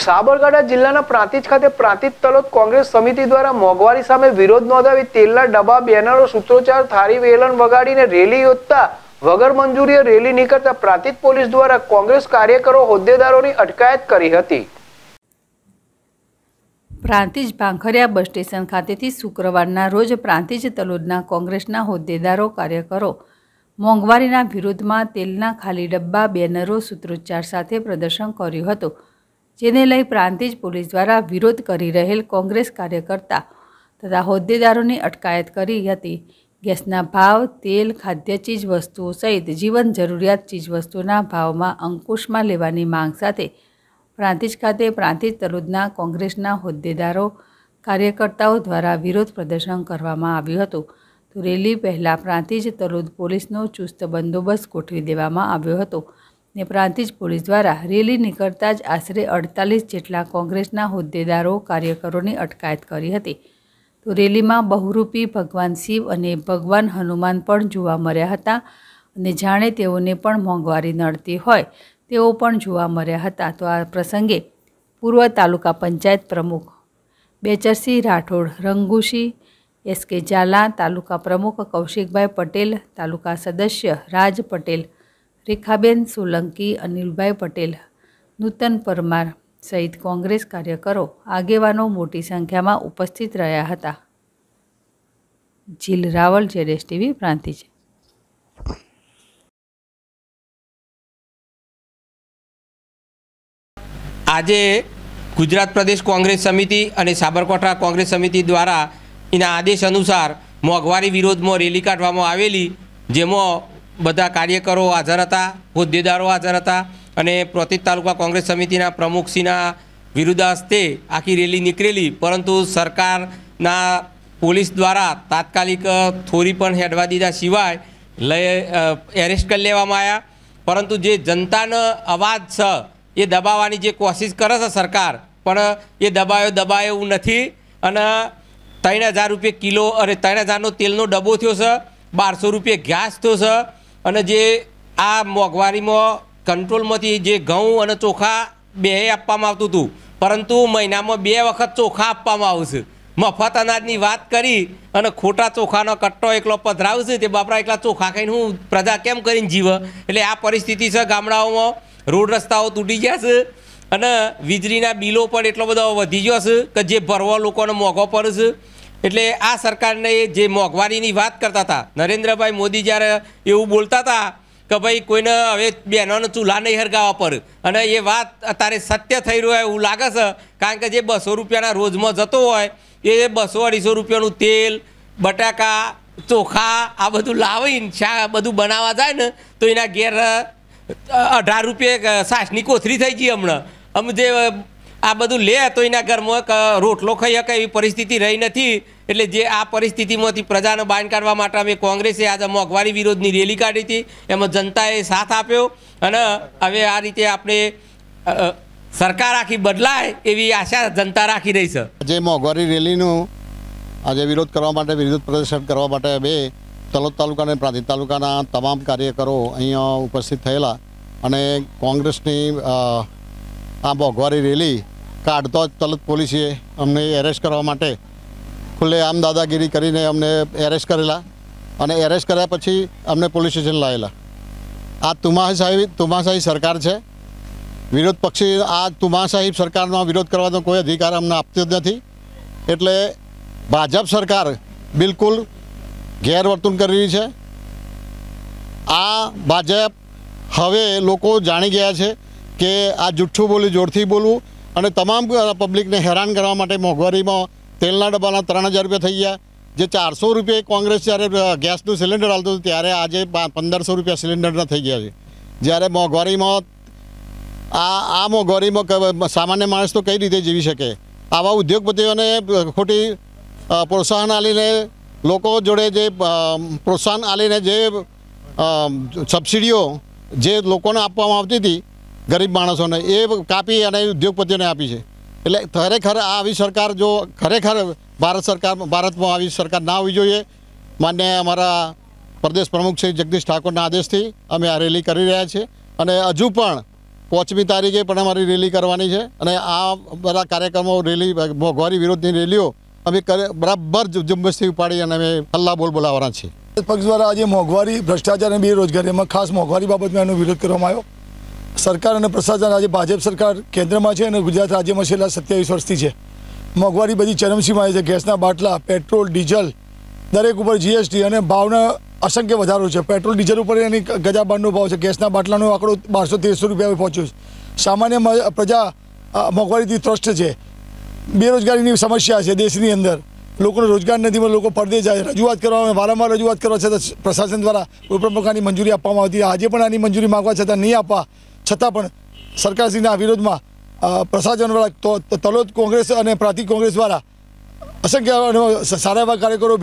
સાબરકાંઠા જિલ્લાના પ્રાંતિજ ખાતે પ્રાંતિજ તલોદ કોંગ્રેસ સમિતિ દ્વારા મોંઘવારી સામે વિરોધ નોંધાવી તેલના ડબ્બા બેનરો સૂત્રોચ્ચાર થારી વેલણ વગાડીને રેલી યોજતા વગર મંજૂરીએ રેલી નીકળતા પ્રાંતિજ પોલીસ દ્વારા કોંગ્રેસ કાર્યકરો હોદ્દેદારોની અટકાયત કરી હતી પ્રાંતિજ ભાંખરિયા બસ સ્ટેશન ખાતેથી શુક્રવારના રોજ પ્રાંતિજ તલોદના કોંગ્રેસના હોદ્દેદારો કાર્યકરો મોંઘવારીના વિરોધમાં તેલના ખાલી ડબ્બા બેનરો સૂત્રોચ્ચાર સાથે પ્રદર્શન કર્યું હતું જેને લઈ પ્રાંતિજ પોલીસ દ્વારા વિરોધ કરી રહેલ કોંગ્રેસ કાર્યકર્તા તથા હોદ્દેદારોની અટકાયત કરી હતી ગેસના ભાવ તેલ ખાદ્ય ચીજવસ્તુઓ સહિત જીવન જરૂરિયાત ચીજવસ્તુના ભાવમાં અંકુશમાં લેવાની માંગ સાથે પ્રાંતિજ ખાતે પ્રાંતિજ તલોદના કોંગ્રેસના હોદ્દેદારો કાર્યકર્તાઓ દ્વારા વિરોધ પ્રદર્શન કરવામાં આવ્યું હતું તો રેલી પહેલાં પ્રાંતિજ તલોદ પોલીસનો ચુસ્ત બંદોબસ્ત ગોઠવી દેવામાં આવ્યો હતો ને પ્રાંતિજ પોલીસ દ્વારા રેલી નીકળતા જ આશરે અડતાલીસ જેટલા કોંગ્રેસના હોદ્દેદારો કાર્યકરોની અટકાયત કરી હતી તો રેલીમાં બહુરૂપી ભગવાન શિવ અને ભગવાન હનુમાન પણ જોવા મળ્યા હતા અને જાણે તેઓને પણ મોંઘવારી નડતી હોય તેઓ પણ જોવા મળ્યા હતા તો આ પ્રસંગે પૂર્વ તાલુકા પંચાયત પ્રમુખ બેચરસિંહ રાઠોડ રંગુશી એસ કે ઝાલા તાલુકા પ્રમુખ કૌશિકભાઈ પટેલ તાલુકા સદસ્ય રાજ પટેલ રેખાબેન સોલંકી અનિલભાઈ પટેલ નૂતન પરમાર સહિત કોંગ્રેસ કાર્યકરો આગેવાનો મોટી સંખ્યામાં ઉપસ્થિત રહ્યા હતા જીલ રાવલ જેડેશ ટીવી પ્રાંતિજ આજે ગુજરાત પ્રદેશ કોંગ્રેસ સમિતિ અને સાબરકાંઠા કોંગ્રેસ સમિતિ દ્વારા એના આદેશ અનુસાર મોંઘવારી વિરોધમાં રેલી કાઢવામાં આવેલી જેમાં બધા કાર્યકરો હાજર હતા હોદ્દેદારો હાજર હતા અને પ્રતિક તાલુકા કોંગ્રેસ સમિતિના વિરુદ્ધ હસ્તે આખી રેલી નીકળેલી પરંતુ સરકારના પોલીસ દ્વારા તાત્કાલિક થોરી પણ હેડવા દીધા સિવાય લઈ એરેસ્ટ કરી લેવામાં આવ્યા પરંતુ જે જનતાનો અવાજ છે એ દબાવવાની જે કોશિશ કરે છે સરકાર પણ એ દબાયો દબાયો એવું નથી અને ત્રણ હજાર રૂપિયા કિલો અરે ત્રણ હજારનો તેલનો ડબ્બો થયો છે બારસો રૂપિયા ગેસ થયો છે અને જે આ મોંઘવારીમાં કંટ્રોલમાંથી જે ઘઉં અને ચોખા બે આપવામાં આવતું હતું પરંતુ મહિનામાં બે વખત ચોખા આપવામાં આવશે મફત અનાજની વાત કરી અને ખોટા ચોખાનો કટ્ટો એકલો પધરાવશે તે બાપરા એકલા ચોખા ખાઈને હું પ્રજા કેમ કરીને જીવે એટલે આ પરિસ્થિતિ છે ગામડાઓમાં રોડ રસ્તાઓ તૂટી ગયા છે અને વીજળીના બિલો પણ એટલો બધો વધી ગયો છે કે જે ભરવા લોકોને મોંઘો પડશે એટલે આ સરકારને જે મોંઘવારીની વાત કરતા હતા નરેન્દ્રભાઈ મોદી જ્યારે એવું બોલતા હતા કે ભાઈ કોઈને હવે બહેનોને ચૂલા નહીં હરગાવા પર અને એ વાત અત્યારે સત્ય થઈ રહ્યું હોય એવું લાગે છે કારણ કે જે બસો રૂપિયાના રોજમાં જતો હોય એ બસો અઢીસો રૂપિયાનું તેલ બટાકા ચોખા આ બધું લાવીને શા બધું બનાવવા જાય ને તો એના ઘેર અઢાર રૂપિયે સાસની કોથરી થઈ ગઈ હમણાં આમ જે આ બધું લે તો એના ઘરમાં રોટલો ખાઈ શકે એવી પરિસ્થિતિ રહી નથી એટલે જે આ પરિસ્થિતિમાંથી પ્રજાને બાંધ કાઢવા માટે અમે કોંગ્રેસે આજે મોંઘવારી વિરોધની રેલી કાઢી હતી એમાં જનતાએ સાથ આપ્યો અને હવે આ રીતે આપણે સરકાર આખી બદલાય એવી આશા જનતા રાખી રહી છે જે મોંઘવારી રેલીનું આજે વિરોધ કરવા માટે વિરોધ પ્રદર્શન કરવા માટે બે તલોદ તાલુકા અને પ્રાંતિજ તાલુકાના તમામ કાર્યકરો અહીંયા ઉપસ્થિત થયેલા અને કોંગ્રેસની આ મોંઘવારી રેલી કાઢતો જ તલત પોલીસે અમને એરેસ્ટ કરવા માટે ખુલ્લે આમ દાદાગીરી કરીને અમને એરેસ્ટ કરેલા અને એરેસ્ટ કર્યા પછી અમને પોલીસ સ્ટેશન લાવેલા આ તુમાશાહી તુમાશાહી સરકાર છે વિરોધ પક્ષી આ તુમાશાહી સરકારનો વિરોધ કરવાનો કોઈ અધિકાર અમને આપતો જ નથી એટલે ભાજપ સરકાર બિલકુલ ગેરવર્તન કરી રહી છે આ ભાજપ હવે લોકો જાણી ગયા છે કે આ જુઠ્ઠું બોલ્યું જોરથી બોલવું અને તમામ પબ્લિકને હેરાન કરવા માટે મોંઘવારીમાં તેલના ડબ્બાના ત્રણ હજાર રૂપિયા થઈ ગયા જે ચારસો રૂપિયા કોંગ્રેસ જ્યારે ગેસનું સિલિન્ડર આવતું હતું ત્યારે આજે પંદરસો રૂપિયા સિલિન્ડરના થઈ ગયા છે જ્યારે મોંઘવારીમાં આ આ મોંઘવારીમાં સામાન્ય માણસ તો કઈ રીતે જીવી શકે આવા ઉદ્યોગપતિઓને ખોટી પ્રોત્સાહન આપીને લોકો જોડે જે પ્રોત્સાહન આપીને જે સબસિડીઓ જે લોકોને આપવામાં આવતી હતી ગરીબ માણસોને એ કાપી અને ઉદ્યોગપતિઓને આપી છે એટલે ખરેખર આ આવી સરકાર જો ખરેખર ભારત સરકાર ભારતમાં આવી સરકાર ના હોવી જોઈએ માન્ય અમારા પ્રદેશ પ્રમુખ શ્રી જગદીશ ઠાકોરના આદેશથી અમે આ રેલી કરી રહ્યા છીએ અને હજુ પણ પાંચમી તારીખે પણ અમારી રેલી કરવાની છે અને આ બધા કાર્યક્રમો રેલી મોંઘવારી વિરોધની રેલીઓ અમે બરાબર જુંબસથી ઉપાડી અને અમે હલ્લા બોલ બોલાવવાના છીએ પક્ષ દ્વારા આજે મોંઘવારી ભ્રષ્ટાચાર અને બેરોજગારીમાં ખાસ મોંઘવારી બાબતમાં એનો વિરોધ કરવામાં આવ્યો સરકાર અને પ્રશાસન આજે ભાજપ સરકાર કેન્દ્રમાં છે અને ગુજરાત રાજ્યમાં છેલ્લા સત્યાવીસ વર્ષથી છે મોંઘવારી બધી ચરમસીમાએ છે ગેસના બાટલા પેટ્રોલ ડીઝલ દરેક ઉપર જીએસટી અને ભાવના અસંખ્ય વધારો છે પેટ્રોલ ડીઝલ ઉપર એની ગજાબાંડનો ભાવ છે ગેસના બાટલાનો આંકડો બારસો તેરસો રૂપિયા પહોંચ્યો છે સામાન્ય પ્રજા મોંઘવારીથી ત્રસ્ત છે બેરોજગારીની સમસ્યા છે દેશની અંદર લોકોનો રોજગાર નથી મળે લોકો પડદે જાય રજૂઆત કરવામાં વારંવાર રજૂઆત કરવા છતાં પ્રશાસન દ્વારા કોઈપણ પ્રકારની મંજૂરી આપવામાં આવતી આજે પણ આની મંજૂરી માગવા છતાં નહીં આપવા છતાં પણ સરકારશ્રીના વિરોધમાં પ્રશાસનવાળા તલોદ કોંગ્રેસ અને પ્રાંતિક કોંગ્રેસ દ્વારા અસંખ્ય સારા એવા કાર્યકરો